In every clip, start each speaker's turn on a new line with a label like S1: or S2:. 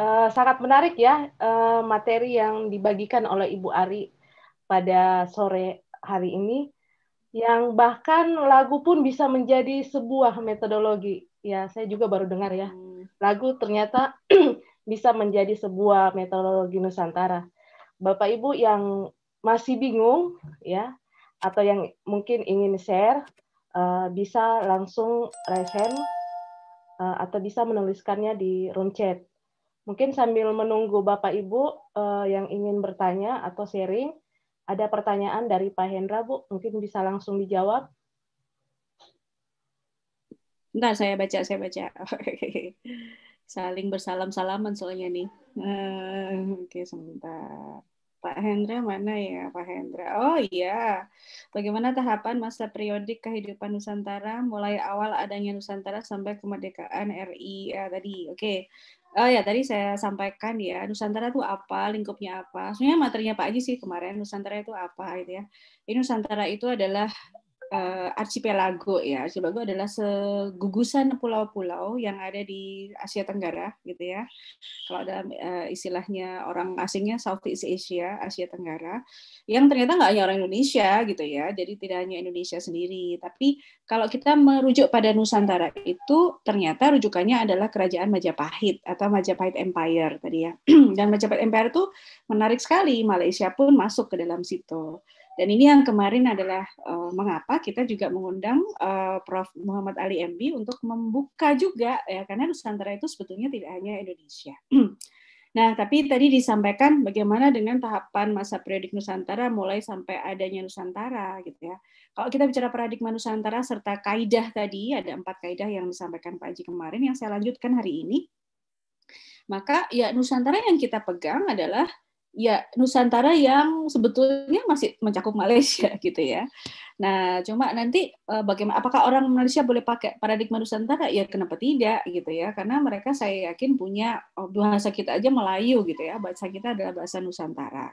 S1: Eh, sangat menarik ya uh, materi yang dibagikan oleh Ibu Ari pada sore hari ini yang bahkan lagu pun bisa menjadi sebuah metodologi. Ya, saya juga baru dengar ya. Hmm. Lagu ternyata bisa menjadi sebuah metodologi Nusantara. Bapak Ibu yang masih bingung ya atau yang mungkin ingin share uh, bisa langsung raise hand uh, atau bisa menuliskannya di room chat. Mungkin sambil menunggu Bapak Ibu uh, yang ingin bertanya atau sharing, ada pertanyaan dari Pak Hendra, Bu, mungkin bisa langsung dijawab.
S2: Bentar, saya baca, saya baca. Saling bersalam-salaman soalnya nih. Uh, Oke, okay, sebentar. Pak Hendra mana ya Pak Hendra? Oh iya, bagaimana tahapan masa periodik kehidupan Nusantara mulai awal adanya Nusantara sampai kemerdekaan RI ya, tadi? Oke, okay. Oh ya, tadi saya sampaikan ya, Nusantara itu apa, lingkupnya apa. Sebenarnya materinya Pak Aji sih kemarin, Nusantara itu apa itu ya. ini Nusantara itu adalah uh, archipelago ya. Archipelago adalah segugusan pulau-pulau yang ada di Asia Tenggara gitu ya. Kalau dalam uh, istilahnya orang asingnya Southeast Asia, Asia Tenggara yang ternyata nggak hanya orang Indonesia gitu ya. Jadi tidak hanya Indonesia sendiri, tapi kalau kita merujuk pada Nusantara itu ternyata rujukannya adalah kerajaan Majapahit atau Majapahit Empire tadi ya. Dan Majapahit Empire itu menarik sekali, Malaysia pun masuk ke dalam situ. Dan ini yang kemarin adalah uh, mengapa kita juga mengundang uh, Prof. Muhammad Ali MB untuk membuka juga ya karena Nusantara itu sebetulnya tidak hanya Indonesia. Nah, tapi tadi disampaikan bagaimana dengan tahapan masa periodik Nusantara mulai sampai adanya Nusantara gitu ya. Kalau kita bicara paradigma Nusantara serta kaidah tadi ada empat kaidah yang disampaikan Pak Haji kemarin yang saya lanjutkan hari ini. Maka ya Nusantara yang kita pegang adalah ya Nusantara yang sebetulnya masih mencakup Malaysia gitu ya. Nah, cuma nanti eh, bagaimana apakah orang Malaysia boleh pakai paradigma Nusantara? Ya kenapa tidak gitu ya? Karena mereka saya yakin punya oh, bahasa kita aja Melayu gitu ya. Bahasa kita adalah bahasa Nusantara.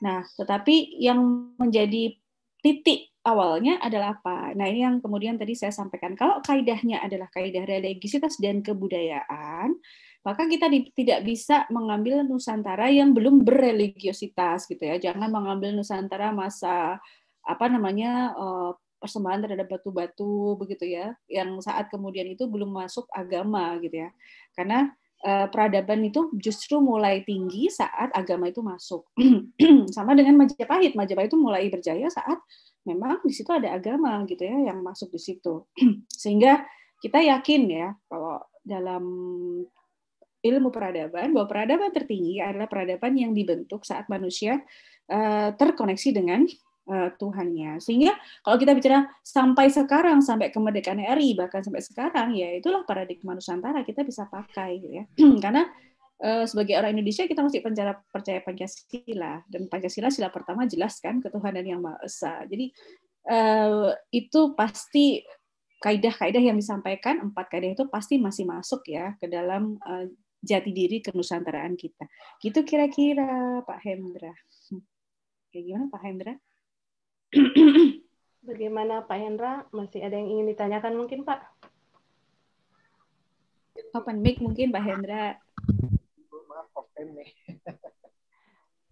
S2: Nah, tetapi yang menjadi titik awalnya adalah apa? Nah, ini yang kemudian tadi saya sampaikan. Kalau kaidahnya adalah kaidah religisitas dan kebudayaan, maka kita di, tidak bisa mengambil Nusantara yang belum berreligiositas gitu ya. Jangan mengambil Nusantara masa apa namanya uh, persembahan terhadap batu-batu begitu ya, yang saat kemudian itu belum masuk agama gitu ya. Karena uh, peradaban itu justru mulai tinggi saat agama itu masuk. Sama dengan Majapahit, Majapahit itu mulai berjaya saat memang di situ ada agama gitu ya yang masuk di situ. Sehingga kita yakin ya kalau dalam ilmu peradaban bahwa peradaban tertinggi adalah peradaban yang dibentuk saat manusia eh, terkoneksi dengan uh, Tuhannya. Sehingga kalau kita bicara sampai sekarang sampai kemerdekaan RI bahkan sampai sekarang ya itulah paradigma Nusantara kita bisa pakai gitu ya. Karena eh, sebagai orang Indonesia kita masih percaya Pancasila dan Pancasila sila pertama jelaskan ketuhanan yang Maha Esa. Jadi itu pasti kaidah-kaidah yang disampaikan empat kaidah itu pasti masih masuk ya ke dalam jati diri kenusantaraan kita. Gitu kira-kira Pak Hendra. Kayak gimana
S1: Pak Hendra? Bagaimana Pak Hendra? Masih ada yang ingin ditanyakan mungkin Pak?
S2: Open mic mungkin Pak Hendra.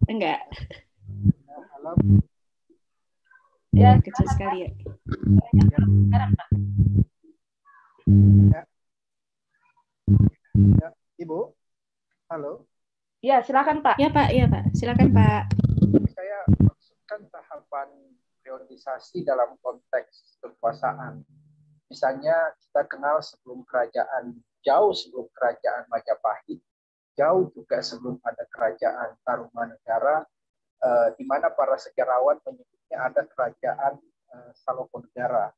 S2: Enggak. Halo. Ya, kecil sekali ya. Sekarang, Pak. Ya. Ya. Ibu, halo. Ya, silakan Pak. Ya Pak, ya Pak, silakan Pak. Saya maksudkan tahapan periodisasi dalam konteks kekuasaan. Misalnya kita kenal sebelum kerajaan, jauh sebelum kerajaan Majapahit, jauh juga sebelum ada kerajaan Tarumanegara, eh, di mana para sejarawan menyebutnya ada kerajaan eh, Saloponegara.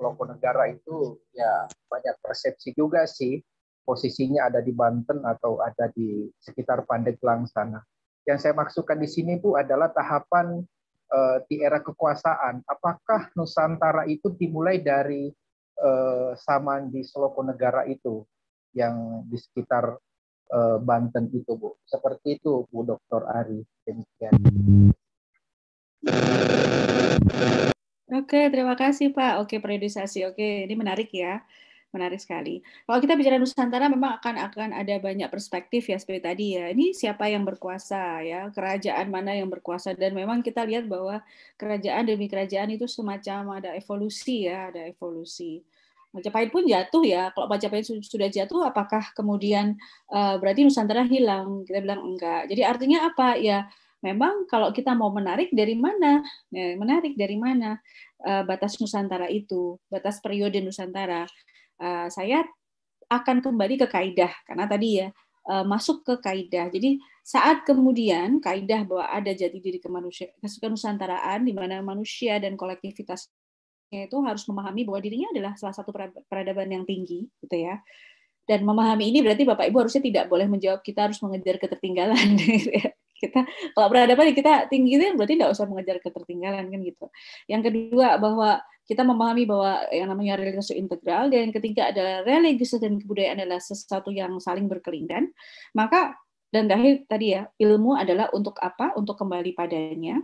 S2: Negara itu ya banyak persepsi juga sih posisinya ada di Banten atau ada di sekitar Pandeglang sana. Yang saya maksudkan di sini Bu adalah tahapan uh, di era kekuasaan. Apakah Nusantara itu dimulai dari uh, eh, saman di Negara itu yang di sekitar uh, Banten itu Bu. Seperti itu Bu Dr. Ari. Demikian. Oke, terima kasih Pak. Oke, periodisasi. Oke, ini menarik ya menarik sekali. Kalau kita bicara Nusantara memang akan akan ada banyak perspektif ya seperti tadi ya. Ini siapa yang berkuasa ya, kerajaan mana yang berkuasa dan memang kita lihat bahwa kerajaan demi kerajaan itu semacam ada evolusi ya, ada evolusi. Majapahit pun jatuh ya. Kalau Majapahit sudah jatuh, apakah kemudian uh, berarti Nusantara hilang? Kita bilang enggak. Jadi artinya apa ya? memang kalau kita mau menarik dari mana, ya, menarik dari mana eh, batas Nusantara itu, batas periode Nusantara. Eh, saya akan kembali ke kaidah karena tadi ya eh, masuk ke kaidah. Jadi saat kemudian kaidah bahwa ada jati diri kemanusiaan Nusantaraan di mana manusia dan kolektivitas itu harus memahami bahwa dirinya adalah salah satu peradaban yang tinggi gitu ya. Dan memahami ini berarti Bapak Ibu harusnya tidak boleh menjawab kita harus mengejar ketertinggalan gitu ya kita kalau berhadapan ya kita tinggi itu kan berarti tidak usah mengejar ketertinggalan kan gitu. Yang kedua bahwa kita memahami bahwa yang namanya religius integral dan yang ketiga adalah religius dan kebudayaan adalah sesuatu yang saling berkelindan. Maka dan terakhir tadi ya ilmu adalah untuk apa? Untuk kembali padanya.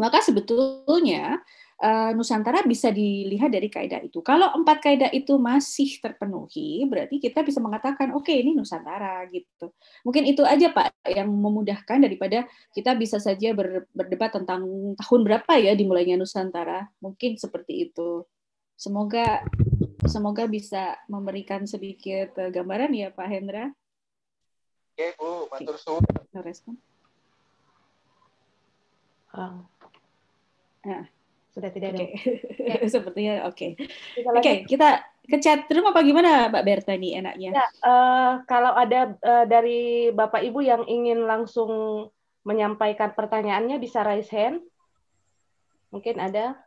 S2: Maka sebetulnya uh, Nusantara bisa dilihat dari kaidah itu. Kalau empat kaidah itu masih terpenuhi, berarti kita bisa mengatakan oke okay, ini Nusantara gitu. Mungkin itu aja Pak yang memudahkan daripada kita bisa saja ber, berdebat tentang tahun berapa ya dimulainya Nusantara. Mungkin seperti itu. Semoga semoga bisa memberikan sedikit eh, gambaran ya Pak Hendra. Oke, Bu, matur suwun. Respon. Nah. Sudah tidak ada. Okay. Ya, sepertinya oke. Okay.
S1: Oke, okay, kita
S2: ke chat room apa gimana Mbak Berta nih enaknya?
S1: Ya, uh, kalau ada uh, dari Bapak Ibu yang ingin langsung menyampaikan pertanyaannya bisa raise hand. Mungkin ada.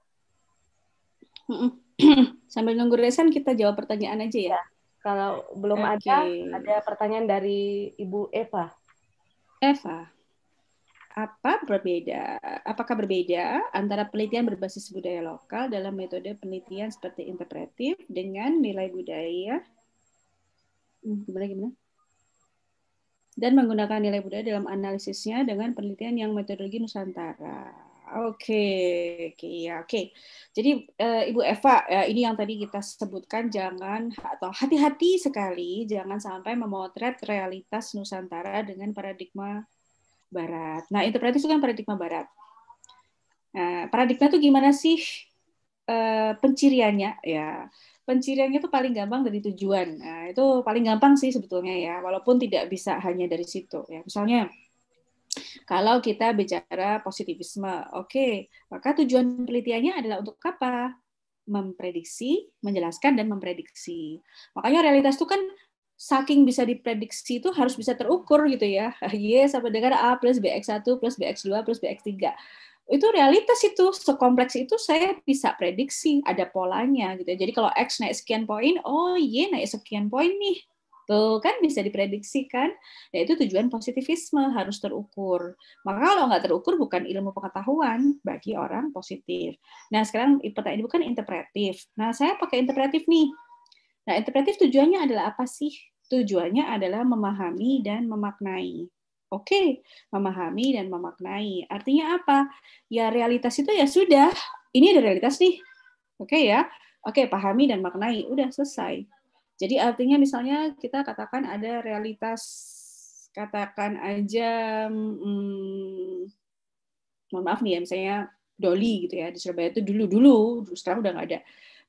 S2: Sambil nunggu raise hand kita jawab pertanyaan aja ya. ya kalau belum okay. ada, ada pertanyaan dari Ibu Eva. Eva apa berbeda? Apakah berbeda antara penelitian berbasis budaya lokal dalam metode penelitian seperti interpretif dengan nilai budaya? Hmm, gimana gimana? Dan menggunakan nilai budaya dalam analisisnya dengan penelitian yang metodologi Nusantara. Oke, okay. okay, ya, oke. Jadi eh, Ibu Eva, eh, ini yang tadi kita sebutkan jangan atau hati-hati sekali jangan sampai memotret realitas Nusantara dengan paradigma Barat. Nah, interpretasi itu kan paradigma Barat. Nah, paradigma itu gimana sih e, penciriannya? Ya, penciriannya itu paling gampang dari tujuan. Nah, itu paling gampang sih sebetulnya ya, walaupun tidak bisa hanya dari situ. Ya, misalnya kalau kita bicara positivisme, oke, okay, maka tujuan penelitiannya adalah untuk apa? Memprediksi, menjelaskan, dan memprediksi. Makanya realitas itu kan saking bisa diprediksi itu harus bisa terukur gitu ya. Y sama dengan A plus BX1 plus BX2 plus BX3. Itu realitas itu, sekompleks itu saya bisa prediksi, ada polanya gitu ya. Jadi kalau X naik sekian poin, oh Y naik sekian poin nih. Tuh kan bisa diprediksikan. kan? Nah itu tujuan positivisme harus terukur. Maka kalau nggak terukur bukan ilmu pengetahuan bagi orang positif. Nah sekarang pertanyaan ini bukan interpretif. Nah saya pakai interpretif nih Nah, interpretif tujuannya adalah apa sih? Tujuannya adalah memahami dan memaknai. Oke, okay, memahami dan memaknai. Artinya apa? Ya realitas itu ya sudah, ini ada realitas nih. Oke okay, ya. Oke, okay, pahami dan maknai. Udah selesai. Jadi artinya misalnya kita katakan ada realitas katakan aja hmm, maaf nih ya misalnya Doli gitu ya di Surabaya itu dulu dulu sekarang udah nggak ada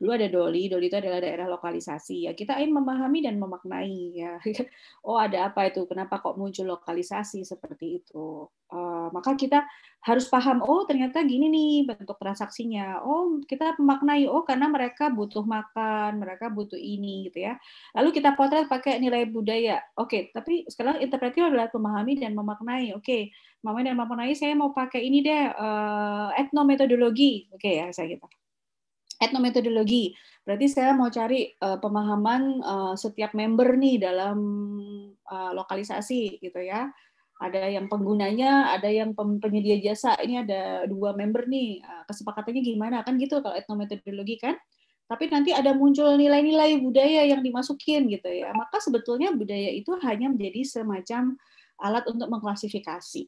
S2: dulu ada Doli, Doli itu adalah daerah lokalisasi. Ya kita ingin memahami dan memaknai ya. Oh ada apa itu? Kenapa kok muncul lokalisasi seperti itu? Uh, maka kita harus paham. Oh ternyata gini nih bentuk transaksinya. Oh kita memaknai. Oh karena mereka butuh makan, mereka butuh ini gitu ya. Lalu kita potret pakai nilai budaya. Oke, okay, tapi sekarang interpretasi adalah memahami dan memaknai. Oke, okay, memahami dan memaknai. Saya mau pakai ini deh uh, etnometodologi. Oke okay, ya saya gitu etnometodologi. Berarti saya mau cari uh, pemahaman uh, setiap member nih dalam uh, lokalisasi gitu ya. Ada yang penggunanya, ada yang penyedia jasa. Ini ada dua member nih. kesepakatannya gimana kan gitu kalau etnometodologi kan? Tapi nanti ada muncul nilai-nilai budaya yang dimasukin gitu ya. Maka sebetulnya budaya itu hanya menjadi semacam alat untuk mengklasifikasi.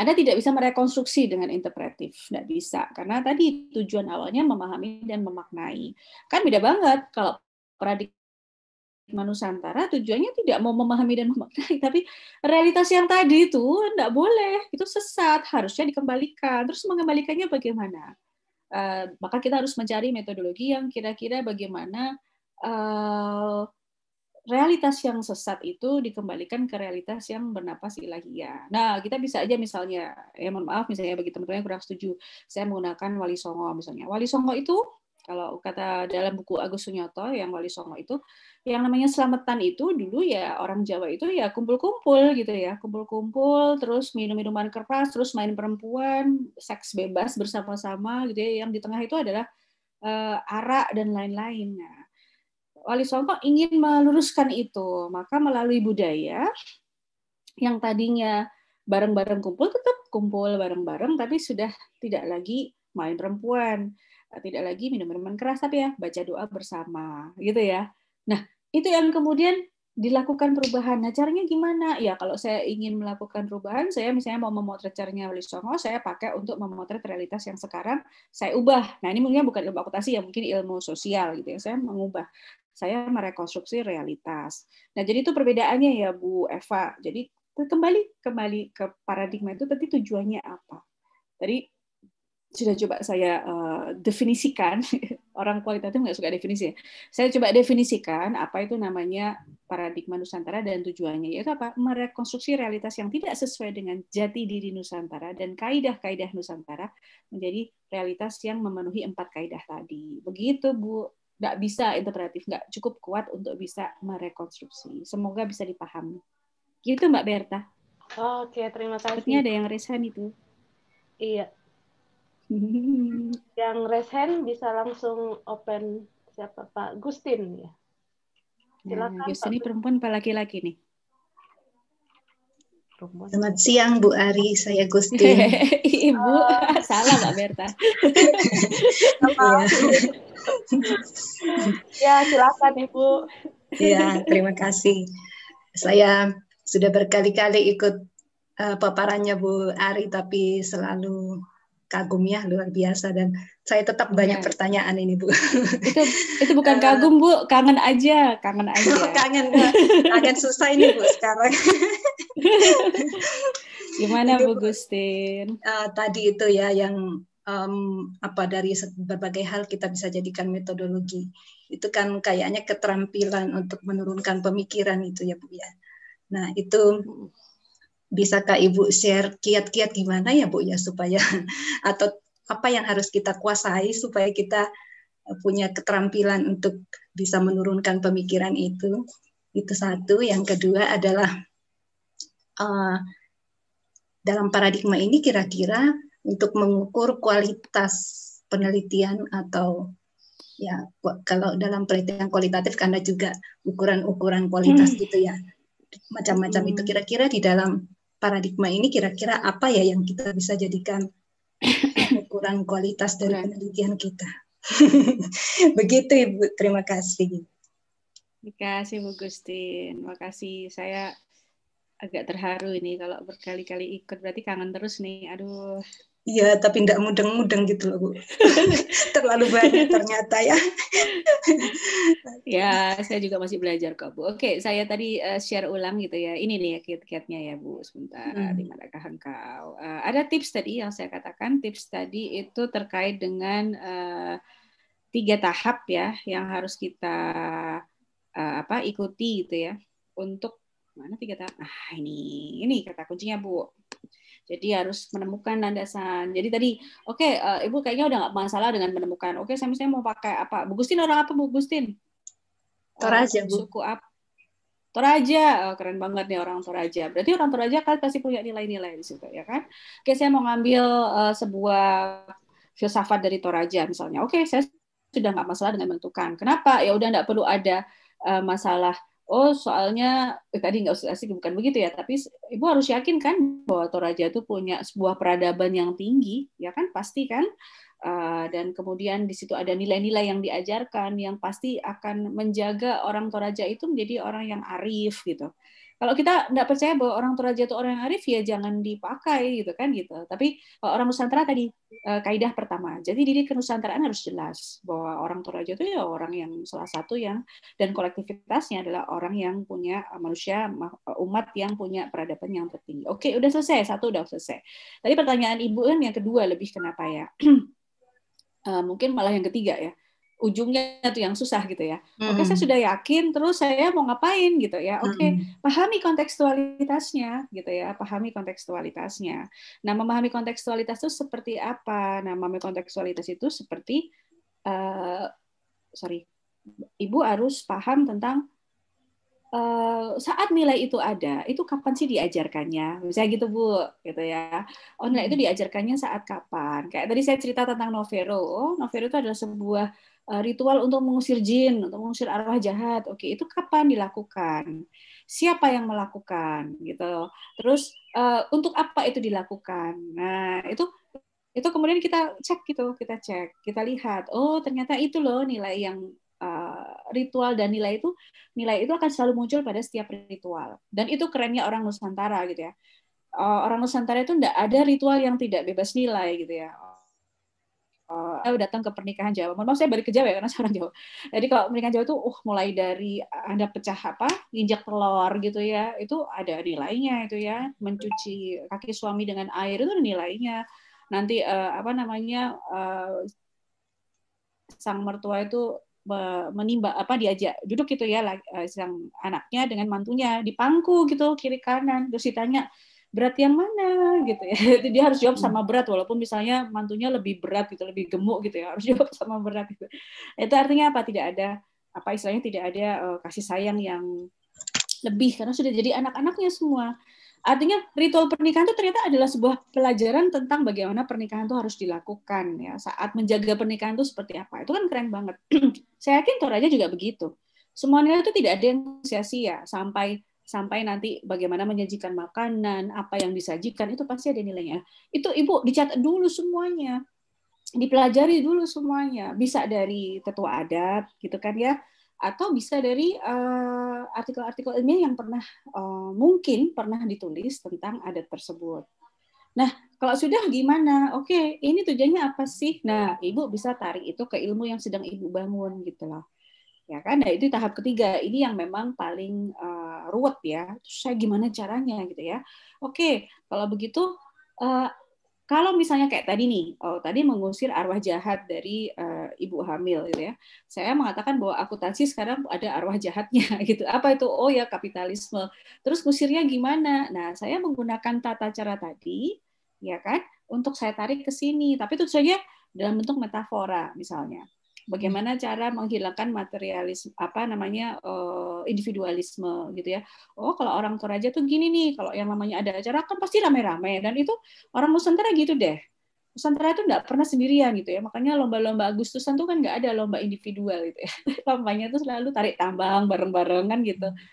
S2: Anda tidak bisa merekonstruksi dengan interpretif, tidak bisa. Karena tadi tujuan awalnya memahami dan memaknai. Kan beda banget kalau paradigma Nusantara tujuannya tidak mau memahami dan memaknai, tapi realitas yang tadi itu tidak boleh, itu sesat, harusnya dikembalikan. Terus mengembalikannya bagaimana? Eh, maka kita harus mencari metodologi yang kira-kira bagaimana eh, realitas yang sesat itu dikembalikan ke realitas yang bernapas ilahiyah. Nah, kita bisa aja misalnya, ya mohon maaf misalnya bagi teman-teman yang kurang setuju, saya menggunakan wali songo misalnya. Wali songo itu, kalau kata dalam buku Agus Sunyoto yang wali songo itu, yang namanya selamatan itu dulu ya orang Jawa itu ya kumpul-kumpul gitu ya, kumpul-kumpul, terus minum-minuman keras, terus main perempuan, seks bebas bersama-sama gitu ya, yang di tengah itu adalah uh, arak dan lain-lain. Nah, Wali Songo ingin meluruskan itu, maka melalui budaya yang tadinya bareng-bareng kumpul tetap kumpul bareng-bareng, tapi sudah tidak lagi main perempuan, tidak lagi minum minuman keras, tapi ya baca doa bersama, gitu ya. Nah itu yang kemudian dilakukan perubahan. Nah, caranya gimana? Ya, kalau saya ingin melakukan perubahan, saya misalnya mau memotret caranya Wali Songo, saya pakai untuk memotret realitas yang sekarang, saya ubah. Nah, ini mungkin bukan ilmu akutasi, ya mungkin ilmu sosial gitu ya, saya mengubah saya merekonstruksi realitas. Nah, jadi itu perbedaannya ya Bu Eva. Jadi kembali kembali ke paradigma itu tadi tujuannya apa? Tadi sudah coba saya uh, definisikan orang kualitatif nggak suka definisi ya. saya coba definisikan apa itu namanya paradigma Nusantara dan tujuannya yaitu apa merekonstruksi realitas yang tidak sesuai dengan jati diri Nusantara dan kaidah-kaidah Nusantara menjadi realitas yang memenuhi empat kaidah tadi begitu Bu nggak bisa integratif nggak cukup kuat untuk bisa merekonstruksi. Semoga bisa dipahami. Gitu Mbak Berta.
S1: Oke, terima kasih. Sepertinya ada
S2: yang resen itu. Iya.
S1: yang resen bisa langsung open siapa Pak Gustin ya. Nah,
S2: Silakan. Nah, Gustin ini perempuan apa laki-laki nih?
S3: rumus. Selamat siang Bu Ari, saya Gusti. Ibu, oh. Ah. salah Mbak Berta. Iya. ya, silakan Ibu. ya, terima kasih. Saya sudah berkali-kali ikut uh, paparannya Bu Ari, tapi selalu kagum ya luar biasa dan saya tetap iya. banyak ya. pertanyaan ini bu. Itu itu bukan eh, kagum bu, kangen aja, kangen aja. kangen, ya. kangen susah ini bu sekarang. Gimana itu, bu Gustin? Uh, tadi itu ya yang um, apa dari berbagai hal kita bisa jadikan metodologi. Itu kan kayaknya keterampilan untuk menurunkan pemikiran itu ya bu ya. Nah itu hmm bisa kak Ibu share kiat-kiat gimana ya Bu ya supaya atau apa yang harus kita kuasai supaya kita eh, punya keterampilan untuk bisa menurunkan pemikiran itu. Itu satu. Yang kedua adalah uh, dalam paradigma ini kira-kira untuk mengukur kualitas penelitian atau ya kalau dalam penelitian kualitatif karena juga ukuran-ukuran kualitas hmm. gitu ya macam-macam hmm. itu kira-kira di dalam paradigma ini kira-kira apa ya yang kita bisa jadikan ukuran kualitas dari penelitian kita. Begitu Ibu, terima kasih.
S2: Terima kasih Bu Gustin, terima kasih. Saya agak terharu ini kalau berkali-kali ikut berarti kangen terus nih. Aduh.
S3: Iya, tapi tidak mudeng-mudeng gitu loh, Bu. Terlalu banyak ternyata ya.
S2: ya, saya juga masih belajar kok, Bu. Oke, saya tadi uh, share ulang gitu ya. Ini nih ya kiat-kiatnya ya, Bu. Sebentar, hmm. di manakah engkau? Uh, ada tips tadi yang saya katakan, tips tadi itu terkait dengan uh, tiga tahap ya yang harus kita uh, apa ikuti gitu ya. Untuk mana tiga tahap? Ah, ini ini kata kuncinya, Bu jadi harus menemukan landasan. Jadi tadi, oke, okay, uh, eh, ibu kayaknya udah nggak masalah dengan menemukan. Oke, okay, saya misalnya mau pakai apa? Bu Gustin orang apa Bu Gustin?
S3: Eh, Toraja bu. Suku
S2: apa? Toraja, oh, keren banget nih orang Toraja. Berarti orang Toraja kan pasti punya nilai-nilai di situ, ya kan? Oke, saya mau ngambil uh, sebuah filsafat dari Toraja misalnya. Oke, saya sudah nggak masalah dengan menentukan. Kenapa? Ya udah nggak perlu ada uh, masalah oh soalnya eh, tadi nggak usah asik bukan begitu ya tapi ibu harus yakin kan bahwa Toraja itu punya sebuah peradaban yang tinggi ya kan pasti kan uh, dan kemudian di situ ada nilai-nilai yang diajarkan yang pasti akan menjaga orang Toraja itu menjadi orang yang arif gitu kalau kita nggak percaya bahwa orang Toraja itu orang yang arif ya jangan dipakai gitu kan gitu tapi e, orang Nusantara tadi e, kaidah pertama jadi diri kenusantaraan harus jelas bahwa orang Toraja itu ya orang yang salah satu yang dan kolektivitasnya adalah orang yang punya e, manusia umat yang punya peradaban yang tertinggi oke udah selesai satu udah selesai tadi pertanyaan ibu kan yang kedua lebih kenapa ya mungkin malah yang ketiga ya ujungnya itu yang susah gitu ya. Hmm. Oke, saya sudah yakin, terus saya mau ngapain gitu ya. Oke, mm hmm. pahami kontekstualitasnya gitu ya, pahami kontekstualitasnya. Nah, memahami kontekstualitas itu seperti apa? Nah, memahami kontekstualitas itu seperti, uh, sorry, ibu harus paham tentang Uh, saat nilai itu ada, itu kapan sih diajarkannya? Misalnya gitu Bu, gitu ya. Oh, nilai itu diajarkannya saat kapan? Kayak tadi saya cerita tentang Novero. Oh, Novero itu adalah sebuah Eh, ritual untuk mengusir jin, untuk mengusir arwah jahat. Oke, itu kapan dilakukan? Siapa yang melakukan? Gitu. Terus eh, untuk apa itu dilakukan? Nah, itu itu kemudian kita cek gitu, kita cek, kita lihat. Oh, ternyata itu loh nilai yang eh, ritual dan nilai itu nilai itu akan selalu muncul pada setiap ritual. Dan itu kerennya orang Nusantara gitu ya. orang Nusantara itu enggak ada ritual yang tidak bebas nilai gitu ya saya eh, datang ke pernikahan Jawa. maksudnya maaf saya balik ke Jawa ya karena saya orang Jawa. Jadi kalau pernikahan Jawa itu uh mulai dari eh, Anda pecah apa, nginjak telur gitu ya. Itu ada nilainya itu ya. Mencuci kaki suami dengan air itu ada nilainya. Nanti uh, apa namanya uh, sang mertua itu menimba apa diajak duduk gitu ya sang anaknya dengan mantunya di pangku gitu kiri kanan terus ditanya berat yang mana gitu ya dia harus jawab sama berat walaupun misalnya mantunya lebih berat gitu lebih gemuk gitu ya harus jawab sama berat gitu itu artinya apa tidak ada apa istilahnya tidak ada uh, kasih sayang yang lebih karena sudah jadi anak-anaknya semua artinya ritual pernikahan itu ternyata adalah sebuah pelajaran tentang bagaimana pernikahan itu harus dilakukan ya saat menjaga pernikahan itu seperti apa itu kan keren banget saya yakin Toraja juga begitu semuanya itu tidak ada yang sia-sia sampai sampai nanti bagaimana menyajikan makanan, apa yang disajikan itu pasti ada nilainya. Itu Ibu dicatat dulu semuanya. Dipelajari dulu semuanya. Bisa dari tetua adat gitu kan ya atau bisa dari uh, artikel-artikel ilmiah yang pernah uh, mungkin pernah ditulis tentang adat tersebut. Nah, kalau sudah gimana? Oke, ini tujuannya apa sih? Nah, ibu bisa tarik itu ke ilmu yang sedang ibu bangun gitu loh ya kan nah itu tahap ketiga ini yang memang paling uh, ruwet ya terus saya gimana caranya gitu ya oke kalau begitu uh, kalau misalnya kayak tadi nih oh tadi mengusir arwah jahat dari uh, ibu hamil gitu ya saya mengatakan bahwa akuntansi sekarang ada arwah jahatnya gitu apa itu oh ya kapitalisme terus ngusirnya gimana nah saya menggunakan tata cara tadi ya kan untuk saya tarik ke sini tapi tentu saja dalam bentuk metafora misalnya Bagaimana cara menghilangkan materialisme apa namanya eh, individualisme gitu ya. Oh, kalau orang Toraja tuh gini nih, kalau yang namanya ada acara kan pasti rame-rame dan itu orang Nusantara gitu deh. Nusantara itu nggak pernah sendirian gitu ya. Makanya lomba-lomba Agustusan tuh kan nggak ada lomba individual gitu ya. Lombanya tuh selalu tarik tambang bareng-barengan gitu. Hmm.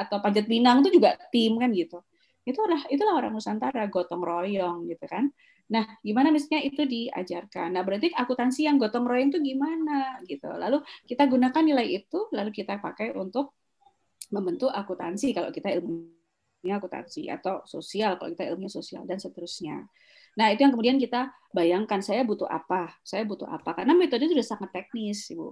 S2: atau panjat pinang tuh juga tim kan gitu itulah itulah orang Nusantara gotong royong gitu kan nah gimana misalnya itu diajarkan nah berarti akuntansi yang gotong royong itu gimana gitu lalu kita gunakan nilai itu lalu kita pakai untuk membentuk akuntansi kalau kita ilmunya akuntansi atau sosial kalau kita ilmunya sosial dan seterusnya Nah, itu yang kemudian kita bayangkan saya butuh apa, saya butuh apa karena metode itu sudah sangat teknis, Ibu.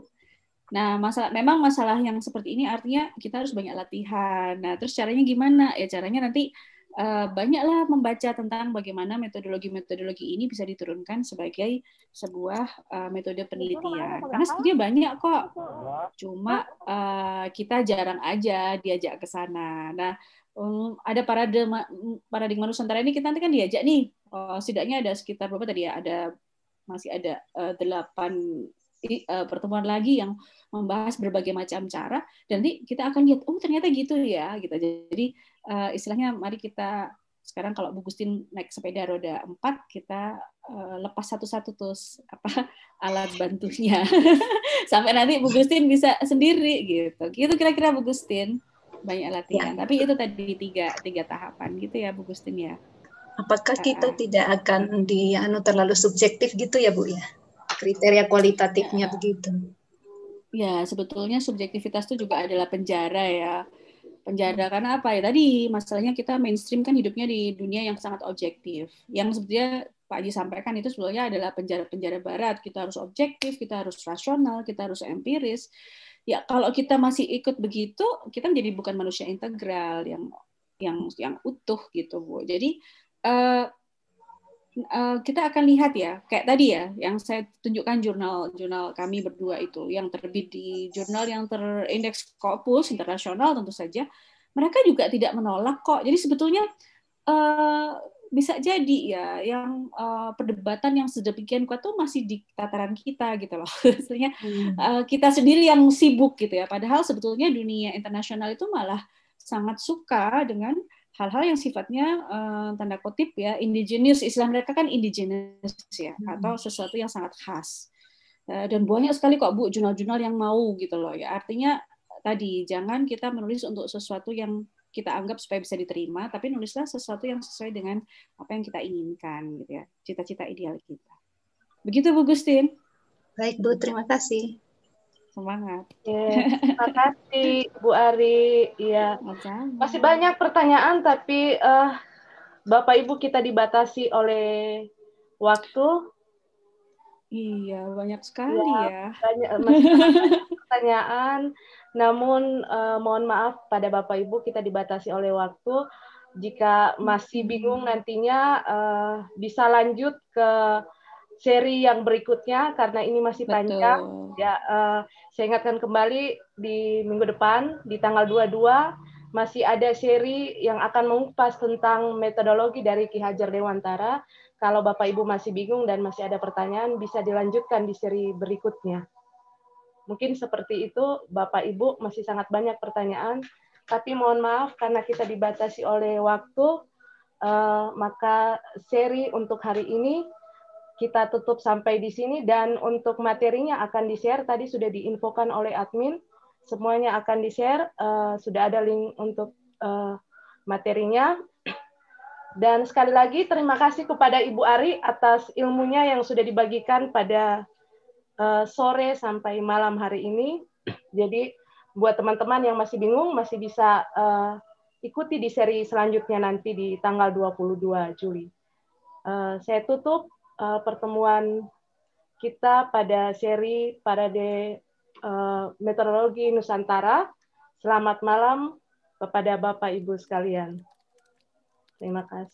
S2: Nah, masalah memang masalah yang seperti ini artinya kita harus banyak latihan. Nah, terus caranya gimana? Ya caranya nanti Eh, banyaklah membaca tentang bagaimana metodologi-metodologi ini bisa diturunkan sebagai sebuah uh, metode iya, penelitian. Karena sebenarnya banyak kok, iya. cuma uh, kita jarang aja diajak ke sana. Nah, um, ada paradigma, paradigma Nusantara ini kita nanti kan diajak nih, uh, setidaknya ada sekitar berapa tadi ya, ada masih ada delapan uh, pertemuan lagi yang membahas berbagai macam cara dan nanti kita akan lihat oh ternyata gitu ya gitu jadi uh, istilahnya mari kita sekarang kalau Bu Gustin naik sepeda roda 4 kita uh, lepas satu-satu terus apa alat bantunya sampai nanti Bu Gustin bisa sendiri gitu gitu kira-kira Bu Gustin banyak latihan ya. tapi itu tadi tiga
S3: tiga tahapan gitu ya Bu Gustin ya apakah kita uh, tidak akan di anu terlalu subjektif gitu ya Bu ya kriteria kualitatifnya uh, begitu ya
S2: sebetulnya subjektivitas itu juga adalah penjara ya penjara karena apa ya tadi masalahnya kita mainstream kan hidupnya di dunia yang sangat objektif yang sebetulnya Pak Haji sampaikan itu sebenarnya adalah penjara-penjara barat kita harus objektif kita harus rasional kita harus empiris ya kalau kita masih ikut begitu kita menjadi bukan manusia integral yang yang yang utuh gitu bu jadi eh, Eh, kita akan lihat ya, kayak tadi ya, yang saya tunjukkan jurnal jurnal kami berdua itu, yang terbit di jurnal yang terindeks Scopus internasional tentu saja, mereka juga tidak menolak kok. Jadi sebetulnya eh, bisa jadi ya, yang eh, perdebatan yang sedemikian kuat itu masih di tataran kita gitu loh. Maksudnya hmm. kita sendiri yang sibuk gitu ya. Padahal sebetulnya dunia internasional itu malah sangat suka dengan hal-hal yang sifatnya uh, tanda kutip ya indigenous Islam mereka kan indigenous ya hmm. atau sesuatu yang sangat khas uh, dan banyak sekali kok bu jurnal-jurnal yang mau gitu loh ya artinya tadi jangan kita menulis untuk sesuatu yang kita anggap supaya bisa diterima tapi nulislah sesuatu yang sesuai dengan apa yang kita inginkan gitu ya cita-cita ideal kita begitu bu Gustin baik bu terima kasih semangat.
S1: Yeah. Terima kasih Bu Ari. Iya. Masih banyak pertanyaan tapi uh, Bapak Ibu kita dibatasi oleh waktu. Iya, banyak iya, sekali ya. ya. Banyak, masih banyak pertanyaan. Namun uh, mohon maaf pada Bapak Ibu kita dibatasi oleh waktu. Jika masih bingung nantinya uh, bisa lanjut ke seri yang berikutnya karena ini masih Betul. panjang. Ya, uh, saya ingatkan kembali di minggu depan di tanggal 22 masih ada seri yang akan mengupas tentang metodologi dari Ki Hajar Dewantara. Kalau Bapak Ibu masih bingung dan masih ada pertanyaan bisa dilanjutkan di seri berikutnya. Mungkin seperti itu Bapak Ibu masih sangat banyak pertanyaan, tapi mohon maaf karena kita dibatasi oleh waktu. Uh, maka seri untuk hari ini kita tutup sampai di sini dan untuk materinya akan di-share tadi sudah diinfokan oleh admin semuanya akan di-share uh, sudah ada link untuk uh, materinya dan sekali lagi terima kasih kepada Ibu Ari atas ilmunya yang sudah dibagikan pada uh, sore sampai malam hari ini jadi buat teman-teman yang masih bingung masih bisa uh, ikuti di seri selanjutnya nanti di tanggal 22 Juli uh, saya tutup uh, pertemuan kita pada seri Parade uh, Meteorologi Nusantara. Selamat malam kepada Bapak Ibu sekalian. Terima kasih.